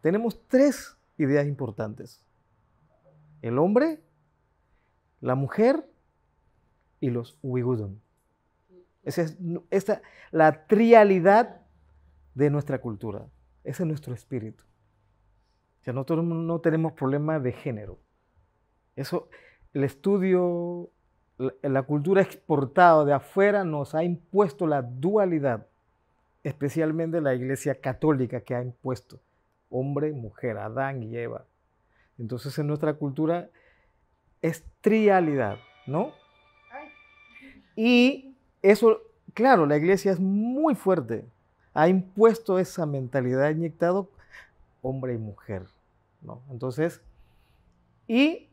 tenemos tres ideas importantes. El hombre, la mujer y los uigudon. Esa es la trialidad de nuestra cultura. Ese es nuestro espíritu. O sea, nosotros no tenemos problema de género. Eso, el estudio, la cultura exportada de afuera nos ha impuesto la dualidad, especialmente la iglesia católica que ha impuesto hombre, mujer, Adán y Eva. Entonces en nuestra cultura es trialidad, ¿no? Y eso, claro, la iglesia es muy fuerte. Ha impuesto esa mentalidad, ha inyectado hombre y mujer, ¿no? Entonces, y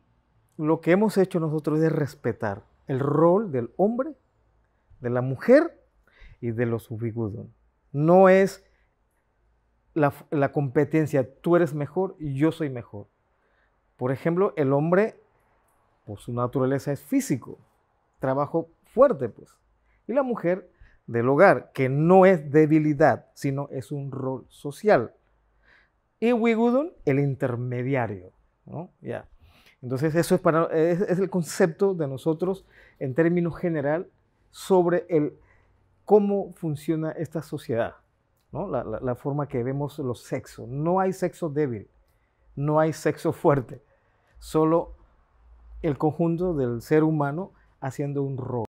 lo que hemos hecho nosotros es respetar el rol del hombre, de la mujer y de los ubigudos. No es la, competencia, tú eres mejor y yo soy mejor. Por ejemplo, el hombre, por su naturaleza es físico, trabajo fuerte, pues. Y la mujer del hogar, que no es debilidad, sino es un rol social. Y Wigudun, el intermediario, ¿no? Entonces, eso es, para, el concepto de nosotros en términos general sobre el, cómo funciona esta sociedad. La, la, forma que vemos los sexos. No hay sexo débil, no hay sexo fuerte, solo el conjunto del ser humano haciendo un rol.